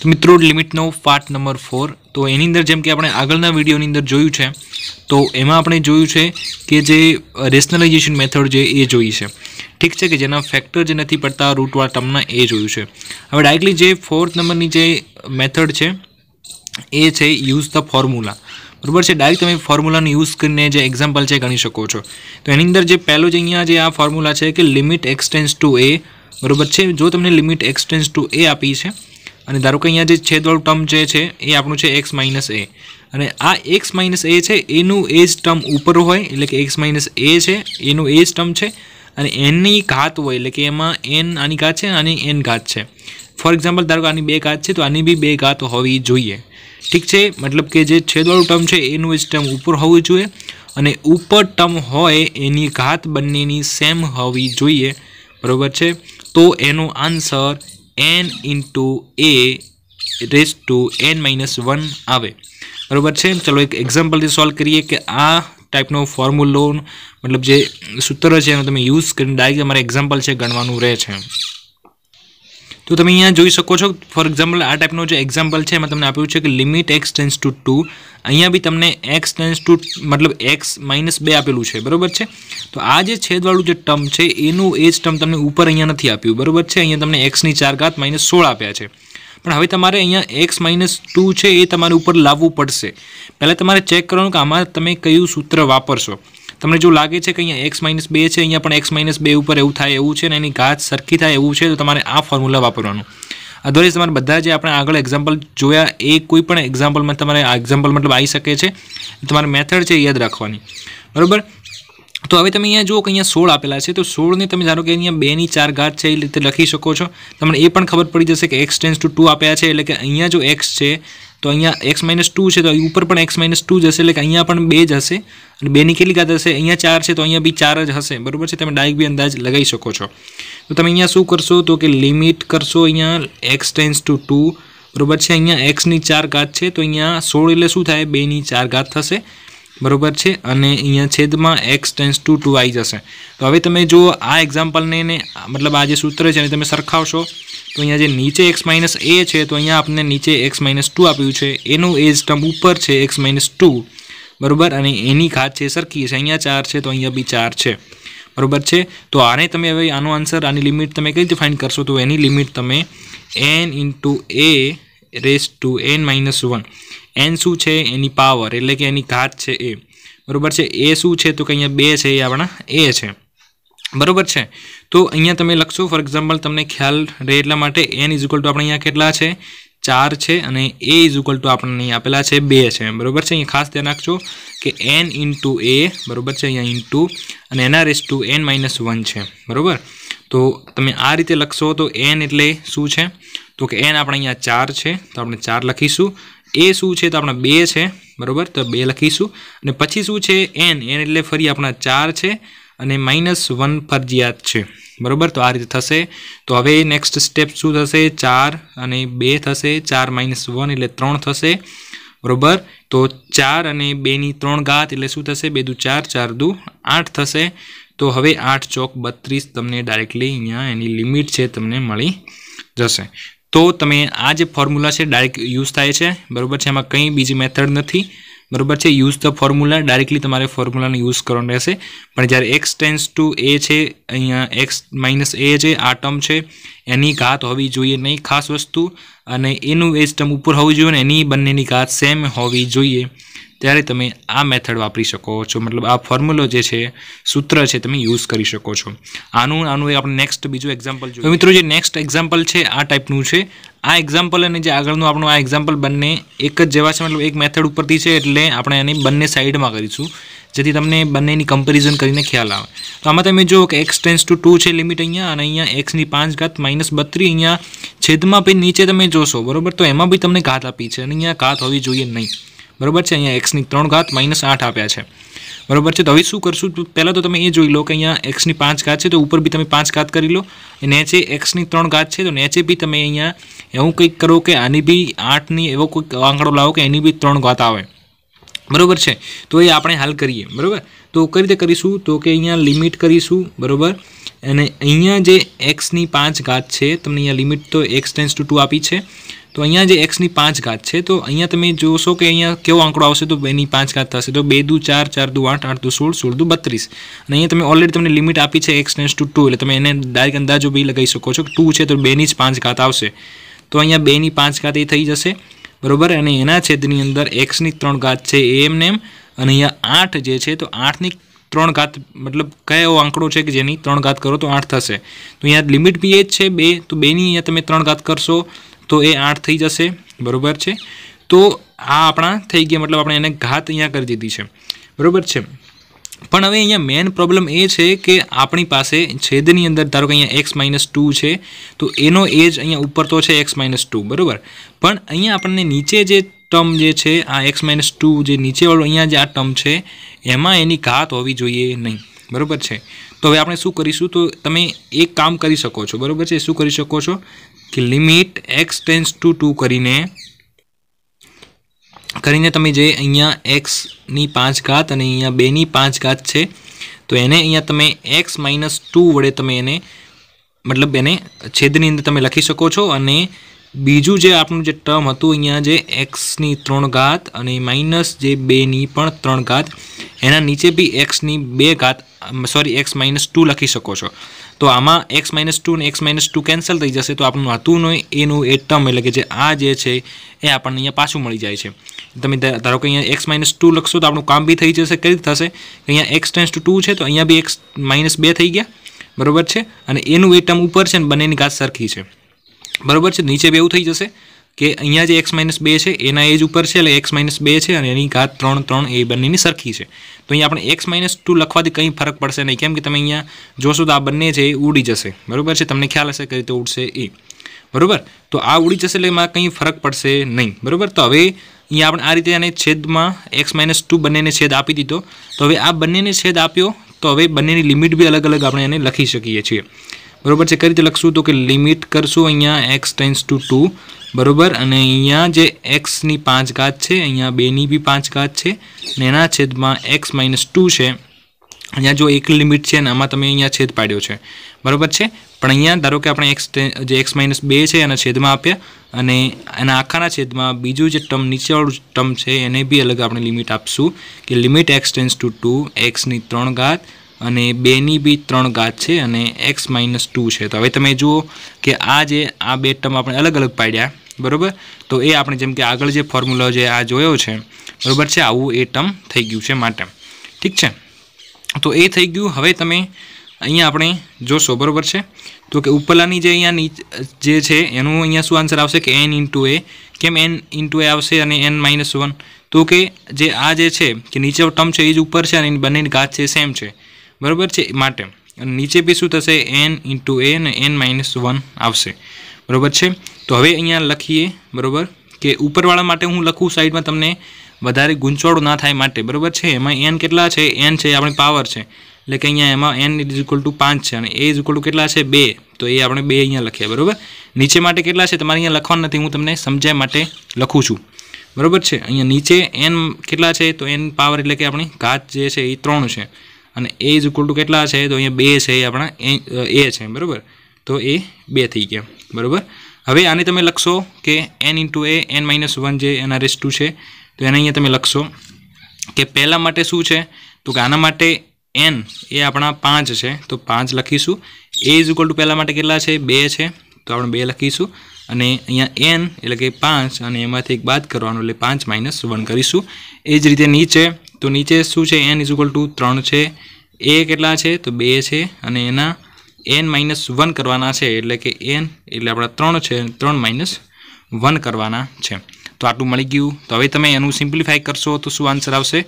તો મિત્રો લિમિટનો part number four તો એની અંદર જેમ કે આપણે આગળના વિડીયોની અંદર જોયું છે તો એમાં આપણે જોયું છે કે જે રેશનલાઇઝેશન મેથડ જે એ જોઈ છે ઠીક છે કે જેના ફેક્ટર જે નથી પડતા રૂટવાળા ટર્મના એ જોયું છે હવે ડાયરેક્ટલી જે ફોર્થ નંબરની જે મેથડ છે એ છે યુઝ ધ ફોર્મ્યુલા બરાબર છે ડાયરેક્ટ તમે ફોર્મ્યુલાનો યુઝ કરીને જે એક્ઝામ્પલ છે ગણી શકો છો તો એની અંદર જે પહેલો જે અહીંયા જે આ ફોર્મ્યુલા છે કે લિમિટ એક્સટેન્સ ટુ એ બરાબર છે જો તમને લિમિટ એક્સટેન્સ ટુ એ આપી છે અને ધારો કે અહીંયા જે છેદવાળું ટર્મ જે છે એ આપણું છે એક્સ માઇનસ એ અને આ એક્સ માઇનસ એ છે એનું એ જ ટર્મ ઉપર હોય એટલે કે એક્સ માઇનસ એ છે એનું એ જ ટર્મ છે અને એનની ઘાત હોય એટલે કે એમાં એન આની ઘાત છે આની એન ઘાત છે ફોર એક્ઝામ્પલ ધારો કે આની બે ઘાત છે તો આની બી બે ઘાત હોવી જોઈએ ઠીક છે મતલબ કે જે છેદવાળું ટર્મ છે એનું એ જ ટર્મ ઉપર હોવું જોઈએ અને ઉપર ટર્મ હોય એની ઘાત બંનેની સેમ હોવી જોઈએ બરાબર છે તો એનો answer n into a raise to n minus one આવે બરાબર છે ચલો એક એક્ઝામ્પલથી સોલ્વ કરીએ કે આ ટાઈપનો ફોર્મ્યુલો મતલબ જે સૂત્ર છે એનો તમે યુઝ કરીને ડાયરેક્ટ અમારે એક્ઝામ્પલ છે ગણવાનું રહે છે તો તમે અહીંયા જોઈ શકો છો ફોર એક્ઝામ્પલ આ ટાઈપનો જે એક્ઝામ્પલ છે એમાં તમને આપ્યું છે કે limit x tends to two અહીંયા બી તમને એક્સ ટેન્સ ટુ મતલબ એક્સ માઇનસ બે આપેલું છે બરાબર છે તો આ જે છેદવાળું જે ટર્મ છે એનું એ જ ટર્મ તમને ઉપર અહીંયા નથી આપ્યું બરાબર છે અહીંયા તમને એક્સની ચાર ઘાત માઇનસ સોળ આપ્યા છે પણ હવે તમારે અહીંયા એક્સ માઇનસ ટુ છે એ તમારે ઉપર લાવવું પડશે પહેલાં તમારે ચેક કરવાનું કે આમાં તમે કયું સૂત્ર વાપરશો તમને જો લાગે છે કે અહીંયા એક્સ માઇનસ બે છે અહીંયા પણ એક્સ માઇનસ બે ઉપર એવું થાય એવું છે અને એની ઘાત સરખી થાય એવું છે તો તમારે આ ફોર્મ્યુલા વાપરવાનું અધરવાઇઝ તમારે બધા જે આપણે આગળ એક્ઝામ્પલ જોયા એ કોઈ પણ એક્ઝામ્પલમાં તમારે આ એક્ઝામ્પલ મતલબ આવી શકે છે તમારે મેથડ છે યાદ રાખવાની બરાબર તો હવે તમે અહીંયા જુઓ કે અહીંયા સોળ આપેલા છે તો સોળને તમે ધારો કે અહીંયા બેની ચાર ઘાત છે એ રીતે લખી શકો છો તમને એ પણ ખબર પડી જશે કે એક્સ ટેન્સ ટુ ટુ આપ્યા છે એટલે કે અહીંયા જો એક્સ છે તો અહીંયા એક્સ માઇનસ ટુ છે તો ઉપર પણ એક્સ માઇનસ ટુ જ હશે એટલે કે અહીંયા પણ બે જ હશે અને બેની કેટલી ઘાત હશે અહીંયા ચાર છે તો અહીંયા બી ચાર જ હશે બરાબર છે તમે ડાયક બી અંદાજ લગાવી શકો છો તો તમે અહીંયા શું કરશો તો કે લિમિટ કરશો અહીંયા એક્સ ટેન્સ ટુ ટુ બરાબર છે અહીંયા એક્સની ચાર ઘાત છે તો અહીંયા સોળ એટલે શું થાય બેની ચાર ઘાત થશે બરોબર છે અને અહીંયા છેદમાં એક્સ ટેન્સ ટુ ટુ આવી જશે તો હવે તમે જો આ એક્ઝામ્પલને ને મતલબ આ જે સૂત્ર છે એને તમે સરખાવશો તો અહીંયા જે નીચે એક્સ માઇનસ એ છે તો અહીંયા આપણને નીચે એક્સ માઇનસ ટુ આપ્યું છે એનું એજ ટર્મ ઉપર છે એક્સ માઇનસ ટુ બરાબર અને એની ઘાત છે સરખી છે અહીંયા ચાર છે તો અહીંયા બી ચાર છે બરોબર છે તો આને તમે હવે આનો આન્સર આની લિમિટ તમે કઈ રીતે ફાઇન કરશો તો એની લિમિટ તમે n into a raise to n minus one n શું છે એની પાવર એટલે કે એની ઘાત છે એ બરાબર છે એ શું છે તો કે અહીંયા બે છે એ આપણા એ છે બરાબર છે તો અહીંયા તમે લખશો ફોર એક્ઝામ્પલ તમને ખ્યાલ રહે એટલા માટે એન ઇઝ ટુ આપણે અહીંયા કેટલા છે ચાર છે અને એ ઇઝ ટુ આપણને અહીં આપેલા છે બે છે બરાબર છે અહીંયા ખાસ ધ્યાન રાખજો કે એન ઇન્ટુ એ બરાબર છે અહીંયા ઇન્ટુ અને એના raise to n minus one છે બરાબર તો તમે આ રીતે લખશો તો એન એટલે શું છે તો કે એન આપણે અહીંયા ચાર છે તો આપણે ચાર લખીશું એ શું છે તો આપણે બે છે બરાબર તો બે લખીશું અને પછી શું છે એન એન એટલે ફરી આપણા ચાર છે અને માઇનસ વન ફરજિયાત છે બરાબર તો આ રીતે થશે તો હવે નેક્સ્ટ સ્ટેપ શું થશે ચાર અને બે થશે ચાર માઇનસ વન એટલે ત્રણ થશે બરાબર તો ચાર અને બેની ત્રણ ગાત એટલે શું થશે બે દુ ચાર ચાર દુ આઠ થશે તો હવે આઠ ચોક બત્રીસ તમને ડાયરેક્ટલી અહીંયા એની લિમિટ છે તમને મળી જશે તો તમે આ જે ફોર્મ્યુલા છે ડાયરેક્ટ યુઝ થાય છે બરાબર છે એમાં કંઈ બીજી મેથડ નથી બરાબર છે યુઝ ધ ફોર્મ્યુલા ડાયરેક્ટલી તમારે ફોર્મ્યુલાને યુઝ કરવાનો રહેશે પણ જ્યારે એક્સ ટેન્સ ટુ એ છે અહીંયા એક્સ માઇનસ એ છે આ ટર્મ છે એની ઘાત હોવી જોઈએ નહીં ખાસ વસ્તુ અને એનું એજ ટર્મ ઉપર હોવું જોઈએ અને એની બંનેની ઘાત સેમ હોવી જોઈએ ત્યારે તમે આ મેથડ વાપરી શકો છો મતલબ આ ફોર્મ્યુલો જે છે સૂત્ર છે તમે યુઝ કરી શકો છો આનું આનું આપણે નેક્સ્ટ બીજું એક્ઝામ્પલ જોઈએ મિત્રો જે નેક્સ્ટ એક્ઝામ્પલ છે આ ટાઈપનું છે આ એક્ઝામ્પલ અને જે આગળનું આપણું આ એક્ઝામ્પલ બંને એક જ જેવા છે મતલબ એક મેથડ ઉપરથી છે એટલે આપણે એની બંને સાઈડમાં કરીશું જેથી તમને બંનેની કમ્પેરિઝન કરીને ખ્યાલ આવે તો આમાં તમે જુઓ કે એક્સ ટેન્સ ટુ ટુ છે લિમિટ અહીંયા અને અહીંયા એક્સની પાંચ ઘાત માઇનસ બત્રીસ અહીંયા છેદમાં પછી નીચે તમે જોશો બરાબર તો એમાં બી તમને ઘાત આપી છે અને અહીંયા ઘાત હોવી જોઈએ નહીં બરાબર છે અહીંયા એક્સની ત્રણ ઘાત માઇનસ આઠ આપ્યા છે બરાબર છે તો હવે શું કરશું પહેલાં તો તમે એ જોઈ લો કે અહીંયા એક્સની પાંચ ઘાત છે તો ઉપર બી તમે પાંચ ઘાત કરી લો નેચે એક્સની ત્રણ ઘાત છે તો નેચે બી તમે અહીંયા એવું કંઈક કરો કે આની બી આઠની એવો કોઈક આંકડો લાવો કે એની બી ત્રણ ઘાત આવે બરાબર છે તો એ આપણે હાલ કરીએ બરાબર તો કઈ રીતે કરીશું તો કે અહીંયા લિમિટ કરીશું બરાબર અને અહીંયા જે એક્સની પાંચ ઘાત છે તમને અહીંયા લિમિટ તો એક્સ ટેન્સ ટુ ટુ આપી છે તો અહીંયા જે એક્સની પાંચ ઘાત છે તો અહીંયા તમે જોશો કે અહીંયા કેવો આંકડો આવશે તો બેની પાંચ ઘાત થશે તો બે દુ ચાર ચાર દુ આઠ આઠ દુ સોળ સોળ દુ બત્રીસ અને અહીંયા તમે ઓલરેડી તમને લિમિટ આપી છે એક્સ નેસ ટુ ટુ એટલે તમે એને ડાયરેક્ટ અંદાજો બી લગાવી શકો છો કે ટુ છે તો બેની જ પાંચ ઘાત આવશે તો અહીંયા બેની પાંચ ઘાત એ થઈ જશે બરોબર અને એના છેદની અંદર એક્સની ત્રણ ઘાત છે એ એમને એમ અને અહીંયા આઠ જે છે તો આઠની ત્રણ ઘાત મતલબ કયો એવો આંકડો છે કે જેની ત્રણ ઘાત કરો તો આઠ થશે તો અહીંયા લિમિટ બી એ જ છે બે તો બેની અહીંયા તમે ત્રણ ઘાત કરશો તો એ આઠ થઈ જશે બરાબર છે તો આ આપણા થઈ ગયા મતલબ આપણે એને ઘાત અહીંયા કરી દીધી છે બરાબર છે પણ હવે અહીંયા મેન પ્રોબ્લેમ એ છે કે આપણી પાસે છેદની અંદર ધારો કે અહીંયા એક્સ માઇનસ ટુ છે તો એનો એજ અહીંયા ઉપર તો છે એક્સ માઇનસ ટુ બરાબર પણ અહીંયા આપણને નીચે જે ટર્મ જે છે આ એક્સ માઇનસ ટુ જે નીચેવાળું અહીંયા જે આ ટર્મ છે એમાં એની ઘાત હોવી જોઈએ નહીં બરાબર છે તો હવે આપણે શું કરીશું તો તમે એક કામ કરી શકો છો બરાબર છે શું કરી શકો છો કે limit x tends to two કરીને કરીને તમે જે અહીંયા એક્સની પાંચ ઘાત અને અહીંયા બેની પાંચ ઘાત છે તો એને અહીંયા તમે એક્સ માઇનસ ટુ વડે તમે એને મતલબ એને છેદની અંદર તમે લખી શકો છો અને બીજું જે આપણું જે ટર્મ હતું અહીંયા જે એક્સની ત્રણ ઘાત અને માઇનસ જે બેની પણ ત્રણ ઘાત એના નીચે બી એક્સની બે ઘાત સોરી એક્સ માઇનસ ટુ લખી શકો છો તો આમાં એક્સ માઇનસ ટુ અને એક્સ માઇનસ ટુ કેન્સલ થઈ જશે તો આપણું હતું નહીં એનું એ ટર્મ એટલે કે જે આ જે છે એ આપણને અહીંયા પાછું મળી જાય છે તમે ધારો કે અહીંયા એક્સ માઇનસ ટુ લખશો તો આપણું કામ બી થઈ જશે કઈ રીતે થશે અહીંયા એક્સ ટેન્સ ટુ છે તો અહીંયા બી એક્સ માઇનસ બે થઈ ગયા બરાબર છે અને એનું એ ટર્મ ઉપર છે ને બંનેની ઘાત સરખી છે બરાબર છે નીચે બી એવું થઈ જશે કે અહીંયા જે એક્સ માઇનસ બે છે એના એજ ઉપર છે એટલે એક્સ માઇનસ બે છે અને એની ઘાત ત્રણ ત્રણ એ બંનેની સરખી છે તો અહીંયા આપણે એક્સ માઇનસ ટુ લખવાથી કંઈ ફરક પડશે નહીં કેમ કે તમે અહીંયા જોશો તો આ બંને છે એ ઉડી જશે બરાબર છે તમને ખ્યાલ હશે કઈ રીતે ઉડશે એ બરાબર તો આ ઉડી જશે એટલે એમાં કંઈ ફરક પડશે નહીં બરાબર તો હવે અહીંયા આપણે આ રીતે આને છેદમાં એક્સ માઇનસ ટુ બંનેને છેદ આપી દીધો તો હવે આ બંનેને છેદ આપ્યો તો હવે બંનેની લિમિટ બી અલગ અલગ આપણે એને લખી શકીએ છીએ બરોબર છે કરી રીતે લખશું તો કે લિમિટ કરશું અહીંયા એક્સ ટેન્સ ટુ ટુ બરોબર અને અહીંયા જે એક્સની પાંચ ઘાત છે અહીંયા બેની બી પાંચ ઘાત છે અને એના છેદમાં એક્સ માઇનસ ટુ છે અહીંયા જો એક લિમિટ છે ને આમાં તમે અહીંયા છેદ પાડ્યો છે બરાબર છે પણ અહીંયા ધારો કે આપણે એક્સ જે એક્સ માઇનસ બે છે એના છેદમાં આપ્યા અને એના આખાના છેદમાં બીજું જે ટર્મ નીચેવાળું ટર્મ છે એને બી અલગ આપણે લિમિટ આપશું કે limit x tends to two એક્સની ત્રણ ઘાત અને બેની બી ત્રણ ઘાત છે અને એક્સ માઇનસ ટુ છે તો હવે તમે જુઓ કે આ જે આ બે ટર્મ આપણે અલગ અલગ પાડ્યા બરાબર તો એ આપણે જેમ કે આગળ જે ફોર્મ્યુલા જે આ જોયો છે બરાબર છે આવું એ ટર્મ થઈ ગયું છે માટે ઠીક છે તો એ થઈ ગયું હવે તમે અહીંયા આપણે જોશો બરાબર છે તો કે ઉપરલાની જે અહીંયા નીચ જે છે એનું અહીંયા શું આન્સર આવશે કે એન ઇન્ટુ એ કેમ એન ઇન્ટુ એ આવશે અને એન માઇનસ વન તો કે જે આ જે છે કે નીચે ટર્મ છે એ જ ઉપર છે અને બંનેની ઘાત છે સેમ છે બરાબર છે માટે નીચે બી શું થશે એન ઇન્ટુ એ અને એન માઇનસ વન આવશે બરાબર છે તો હવે અહીંયા લખીએ બરાબર કે ઉપરવાળા માટે હું લખું સાઈડમાં તમને વધારે ગૂંચવાડો ના થાય માટે બરાબર છે એમાં એન કેટલા છે એન છે આપણે પાવર છે એટલે કે અહીંયા એમાં એન ઇઝ ઇક્વલ ટુ પાંચ છે અને એ ઇઝ ઇક્વલ ટુ કેટલા છે બે તો એ આપણે બે અહીંયા લખીએ બરાબર નીચે માટે કેટલા છે તમારે અહીંયા લખવાનું નથી હું તમને સમજાય માટે લખું છું બરાબર છે અહીંયા નીચે એન કેટલા છે તો એન પાવર એટલે કે આપણી ઘાત જે છે એ ત્રણ છે અને એ ઇઝ ઇક્વલ ટુ કેટલા છે તો અહીંયા બે છે એ આપણા એ છે બરાબર તો એ બે થઈ ગયા બરાબર હવે આને તમે લખશો કે n into a n minus one જે એના રેસ ટુ છે તો એને અહીંયા તમે લખશો કે પહેલાં માટે શું છે તો કે આના માટે એન એ આપણા પાંચ છે તો પાંચ લખીશું એ ઇઝ ઇક્વલ ટુ પહેલાં માટે કેટલા છે બે છે તો આપણે બે લખીશું અને અહીંયા એન એટલે કે પાંચ અને એમાંથી એક બાદ કરવાનું એટલે પાંચ માઇનસ વન કરીશું એ જ રીતે નીચે તો નીચે શું છે એન ઇઝ ટુ ત્રણ છે એ કેટલા છે તો બે છે અને એના એન માઇનસ વન કરવાના છે એટલે કે એન એટલે આપણા ત્રણ છે ત્રણ માઇનસ વન કરવાના છે તો આટલું મળી ગયું તો હવે તમે એનું સિમ્પ્લિફાઈ કરશો તો શું આન્સર આવશે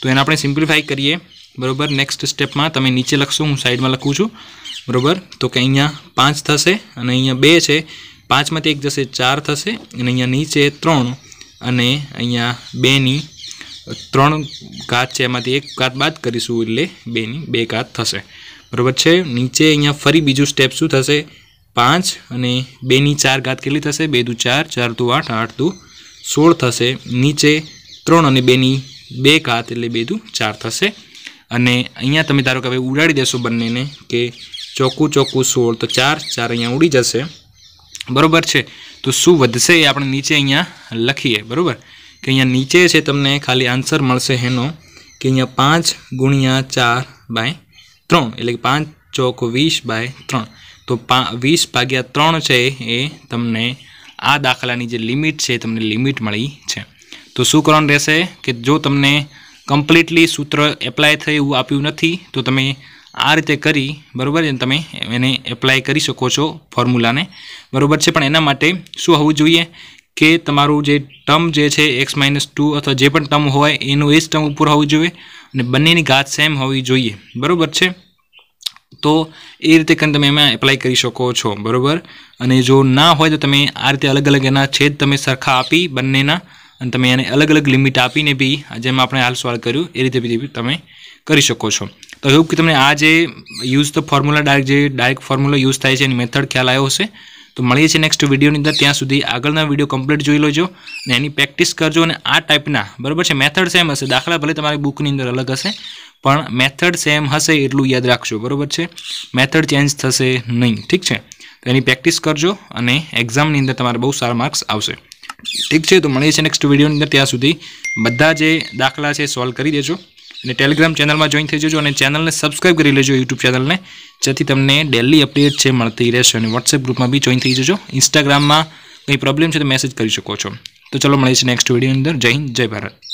તો એને આપણે સિમ્પ્લિફાઈ કરીએ બરાબર નેક્સ્ટ સ્ટેપમાં તમે નીચે લખશો હું સાઈડમાં લખું છું બરાબર તો કે અહીંયા પાંચ થશે અને અહીંયા બે છે પાંચમાંથી એક જશે ચાર થશે અને અહીંયા નીચે ત્રણ અને અહીંયા બેની ત્રણ ઘાત છે એમાંથી એક ઘાત બાદ કરીશું એટલે બેની બે ઘાત થશે બરાબર છે નીચે અહીંયા ફરી બીજું સ્ટેપ શું થશે પાંચ અને બેની ચાર ઘાત કેટલી થશે બે દું ચાર ચાર દુ આઠ આઠ દુ સોળ થશે નીચે ત્રણ અને બેની બે ઘાત એટલે બે દુ ચાર થશે અને અહીંયા તમે ધારો કે હવે ઉડાડી દેશો બંનેને કે ચોખ્ખું ચોખ્ખું સોળ તો ચાર ચાર અહીંયા ઉડી જશે બરાબર છે તો શું વધશે એ આપણે નીચે અહીંયા લખીએ બરાબર કે અહીંયા નીચે છે તમને ખાલી આન્સર મળશે એનો કે અહીંયા પાંચ ગુણ્યા ચાર બાય ત્રણ એટલે કે પાંચ ચોક વીસ બાય ત્રણ તો પા વીસ ભાગ્યા ત્રણ છે એ તમને આ દાખલાની જે લિમિટ છે તમને લિમિટ મળી છે તો શું કરવાનું રહેશે કે જો તમને કમ્પ્લીટલી સૂત્ર એપ્લાય થયું એવું આપ્યું નથી તો તમે આ રીતે કરી બરાબર તમે એને એપ્લાય કરી શકો છો ફોર્મ્યુલાને બરાબર છે પણ એના માટે શું હોવું જોઈએ કે તમારું જે ટર્મ જે છે એક્સ માઇનસ ટુ અથવા જે પણ ટર્મ હોય એનું એ જ ટર્મ ઉપર હોવું જોઈએ અને બંનેની ઘાત સેમ હોવી જોઈએ બરાબર છે તો એ રીતે કરીને તમે એમાં એપ્લાય કરી શકો છો બરાબર અને જો ના હોય તો તમે આ રીતે અલગ અલગ એના છેદ તમે સરખા આપી બંનેના અને તમે એને અલગ અલગ લિમિટ આપીને બી જેમ આપણે હાલ સવાલ કર્યું એ રીતે બી તમે કરી શકો છો તો એવું કે તમને આ જે યુઝ તો ફોર્મ્યુલા ડાયરેક્ટ જે ડાયરેક્ટ ફોર્મ્યુલા યુઝ થાય છે એની મેથડ ખ્યાલ આવ્યો હશે તો મળીએ છીએ નેક્સ્ટ વિડીયોની અંદર ત્યાં સુધી આગળના વિડીયો કમ્પ્લીટ જોઈ લેજો અને એની પ્રેક્ટિસ કરજો અને આ ટાઈપના બરાબર છે મેથડ સેમ હશે દાખલા ભલે તમારી બુકની અંદર અલગ હશે પણ મેથડ સેમ હશે એટલું યાદ રાખજો બરાબર છે મેથડ ચેન્જ થશે નહીં ઠીક છે તો એની પ્રેક્ટિસ કરજો અને એક્ઝામની અંદર તમારે બહુ સારા માર્ક્સ આવશે ઠીક છે તો મળીએ છીએ નેક્સ્ટ વિડીયોની અંદર ત્યાં સુધી બધા જે દાખલા છે સોલ્વ કરી દેજો અને ટેલિગ્રામ ચેનલમાં જોઈન થઈ જજો અને ચેનલને સબસ્ક્રાઈબ કરી લેજો યુટ્યુબ ચેનલને જેથી તમને ડેલી અપડેટ છે મળતી રહેશે અને વોટ્સએપ ગ્રુપમાં બી જોઈન થઈ જજો ઇન્સ્ટાગ્રામમાં કંઈ પ્રોબ્લેમ છે તો મેસેજ કરી શકો છો તો ચલો મળીએ છીએ નેક્સ્ટ વિડીયો અંદર જય હિન્દ જય ભારત